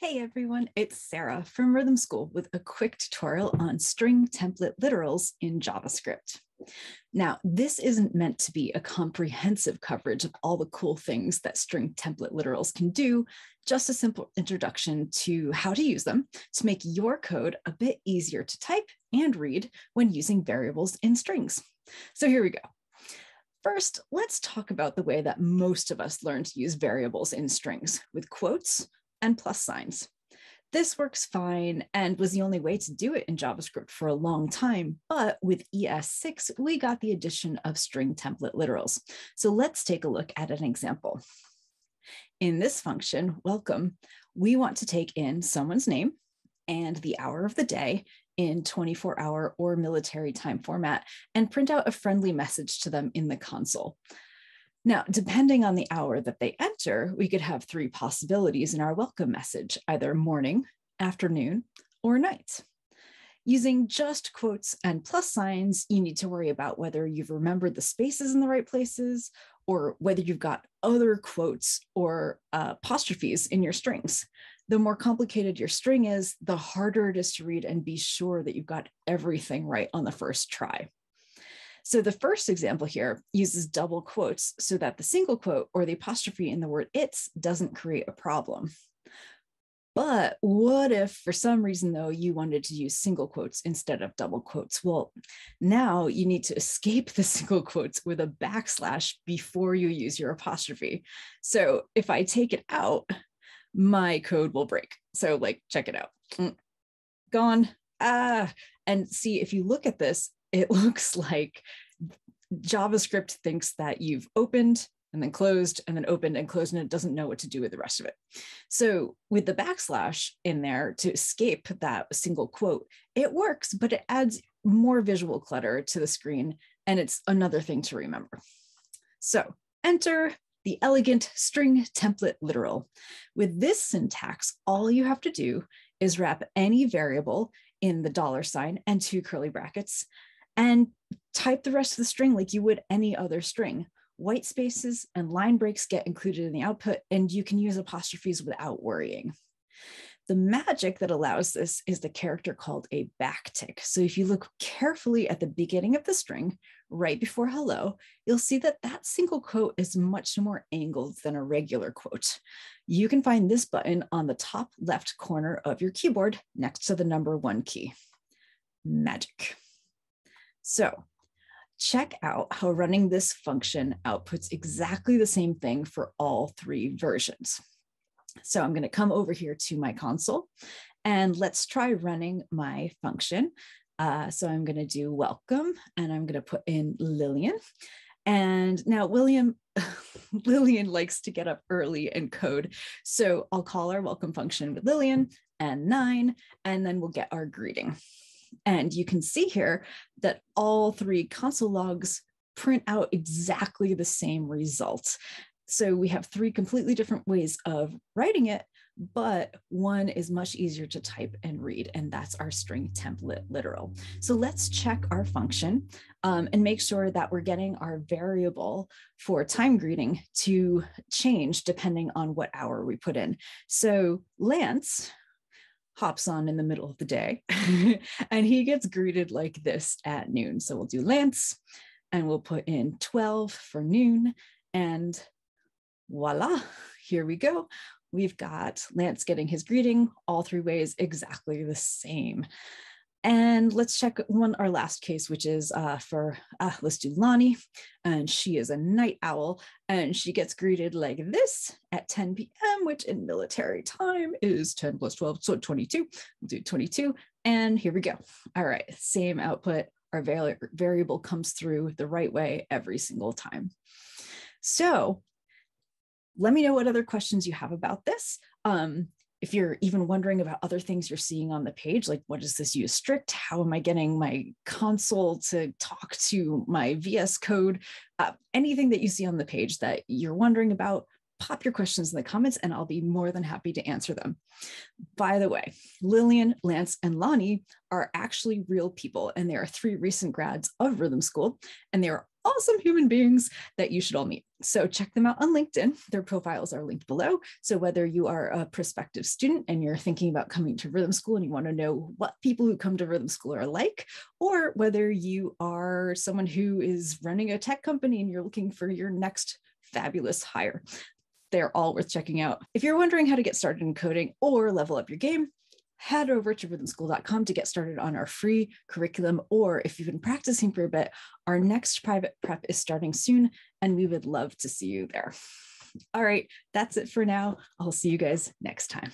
Hey everyone, it's Sarah from Rhythm School with a quick tutorial on string template literals in JavaScript. Now, this isn't meant to be a comprehensive coverage of all the cool things that string template literals can do, just a simple introduction to how to use them to make your code a bit easier to type and read when using variables in strings. So here we go. First, let's talk about the way that most of us learn to use variables in strings with quotes, and plus signs. This works fine and was the only way to do it in JavaScript for a long time, but with ES6, we got the addition of string template literals. So let's take a look at an example. In this function, welcome, we want to take in someone's name and the hour of the day in 24 hour or military time format and print out a friendly message to them in the console. Now, depending on the hour that they enter, we could have three possibilities in our welcome message either morning, afternoon, or night. Using just quotes and plus signs, you need to worry about whether you've remembered the spaces in the right places or whether you've got other quotes or uh, apostrophes in your strings. The more complicated your string is, the harder it is to read and be sure that you've got everything right on the first try. So the first example here uses double quotes so that the single quote or the apostrophe in the word it's doesn't create a problem. But what if for some reason though you wanted to use single quotes instead of double quotes? Well, now you need to escape the single quotes with a backslash before you use your apostrophe. So if I take it out, my code will break. So like check it out. Mm. Gone. Ah, and see if you look at this, it looks like JavaScript thinks that you've opened and then closed and then opened and closed and it doesn't know what to do with the rest of it. So with the backslash in there to escape that single quote, it works, but it adds more visual clutter to the screen and it's another thing to remember. So enter the elegant string template literal. With this syntax, all you have to do is wrap any variable in the dollar sign and two curly brackets and type the rest of the string like you would any other string. White spaces and line breaks get included in the output, and you can use apostrophes without worrying. The magic that allows this is the character called a backtick. So if you look carefully at the beginning of the string, right before hello, you'll see that that single quote is much more angled than a regular quote. You can find this button on the top left corner of your keyboard next to the number one key. Magic. So check out how running this function outputs exactly the same thing for all three versions. So I'm going to come over here to my console and let's try running my function. Uh, so I'm going to do welcome and I'm going to put in Lillian. And now William, Lillian likes to get up early and code. So I'll call our welcome function with Lillian and nine, and then we'll get our greeting. And you can see here that all three console logs print out exactly the same result. So we have three completely different ways of writing it, but one is much easier to type and read, and that's our string template literal. So let's check our function um, and make sure that we're getting our variable for time greeting to change depending on what hour we put in. So Lance hops on in the middle of the day and he gets greeted like this at noon. So we'll do Lance and we'll put in 12 for noon and voila, here we go. We've got Lance getting his greeting all three ways exactly the same. And let's check one, our last case, which is uh, for, uh, let's do Lonnie. And she is a night owl and she gets greeted like this at 10 p.m., which in military time is 10 plus 12, so 22. We'll do 22. And here we go. All right, same output. Our vari variable comes through the right way every single time. So let me know what other questions you have about this. Um, if you're even wondering about other things you're seeing on the page, like what does this use strict? How am I getting my console to talk to my VS code? Uh, anything that you see on the page that you're wondering about, pop your questions in the comments and I'll be more than happy to answer them. By the way, Lillian, Lance, and Lonnie are actually real people and they are three recent grads of Rhythm School and they are awesome human beings that you should all meet. So check them out on LinkedIn. Their profiles are linked below. So whether you are a prospective student and you're thinking about coming to rhythm school and you want to know what people who come to rhythm school are like, or whether you are someone who is running a tech company and you're looking for your next fabulous hire, they're all worth checking out. If you're wondering how to get started in coding or level up your game, head over to rhythmschool.com to get started on our free curriculum. Or if you've been practicing for a bit, our next private prep is starting soon, and we would love to see you there. All right, that's it for now. I'll see you guys next time.